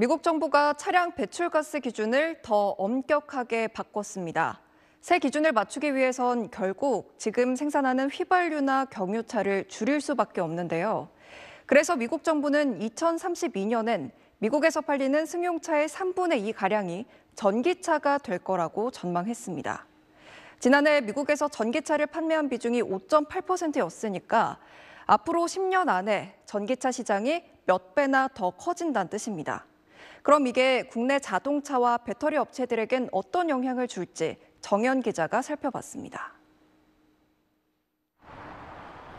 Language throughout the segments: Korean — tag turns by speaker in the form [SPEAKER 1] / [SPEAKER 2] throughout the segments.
[SPEAKER 1] 미국 정부가 차량 배출가스 기준을 더 엄격하게 바꿨습니다. 새 기준을 맞추기 위해선 결국 지금 생산하는 휘발유나 경유차를 줄일 수밖에 없는데요. 그래서 미국 정부는 2032년엔 미국에서 팔리는 승용차의 3분의 2가량이 전기차가 될 거라고 전망했습니다. 지난해 미국에서 전기차를 판매한 비중이 5.8%였으니까 앞으로 10년 안에 전기차 시장이 몇 배나 더 커진다는 뜻입니다. 그럼 이게 국내 자동차와 배터리 업체들에겐 어떤 영향을 줄지 정현 기자가 살펴봤습니다.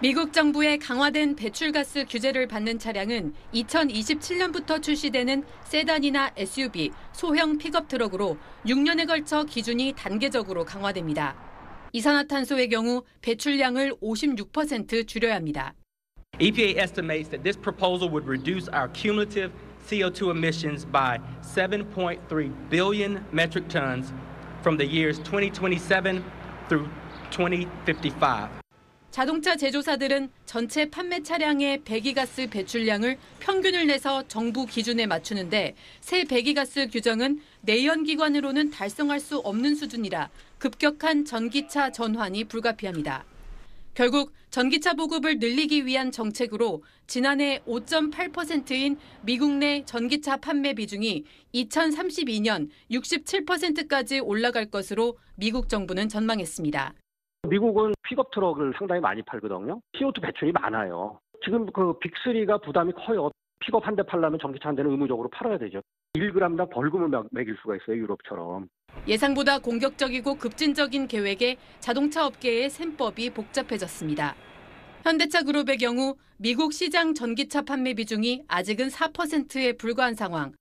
[SPEAKER 2] 미국 정부의 강화된 배출가스 규제를 받는 차량은 2027년부터 출시되는 세단이나 SUV, 소형 픽업 트럭으로 6년에 걸쳐 기준이 단계적으로 강화됩니다. 이산화탄소의 경우 배출량을 56% 줄여야 합니다.
[SPEAKER 3] EPA estimates that this proposal would reduce our cumulative CO2 emissions by 7.3 billion metric tons from the years 2027 through 2055.
[SPEAKER 2] 자동차 제조사들은 전체 판매 차량의 배기가스 배출량을 평균을 내서 정부 기준에 맞추는데 새 배기가스 규정은 내연기관으로는 달성할 수 없는 수준이라 급격한 전기차 전환이 불가피합니다. 결국 전기차 보급을 늘리기 위한 정책으로 지난해 5.8%인 미국 내 전기차 판매 비중이 2032년 67%까지 올라갈 것으로 미국 정부는 전망했습니다.
[SPEAKER 4] 미국은 픽업 트럭을 상당히 많이 팔거든요. CO2 배출이 많아요. 지금 그 빅3가 부담이 커요. 픽업 한 대 팔려면 전기차 한 대는 의무적으로 팔아야 되죠. 1g당 벌금을 매길 수가 있어요, 유럽처럼.
[SPEAKER 2] 예상보다 공격적이고 급진적인 계획에 자동차 업계의 셈법이 복잡해졌습니다. 현대차 그룹의 경우 미국 시장 전기차 판매 비중이 아직은 4%에 불과한 상황.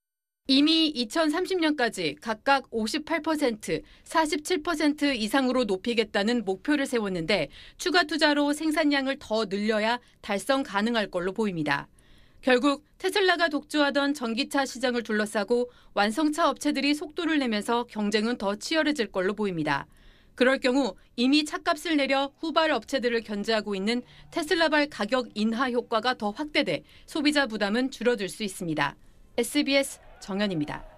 [SPEAKER 2] 이미 2030년까지 각각 58%, 47% 이상으로 높이겠다는 목표를 세웠는데 추가 투자로 생산량을 더 늘려야 달성 가능할 걸로 보입니다. 결국 테슬라가 독주하던 전기차 시장을 둘러싸고 완성차 업체들이 속도를 내면서 경쟁은 더 치열해질 걸로 보입니다. 그럴 경우 이미 차값을 내려 후발 업체들을 견제하고 있는 테슬라발 가격 인하 효과가 더 확대돼 소비자 부담은 줄어들 수 있습니다. SBS 정현입니다.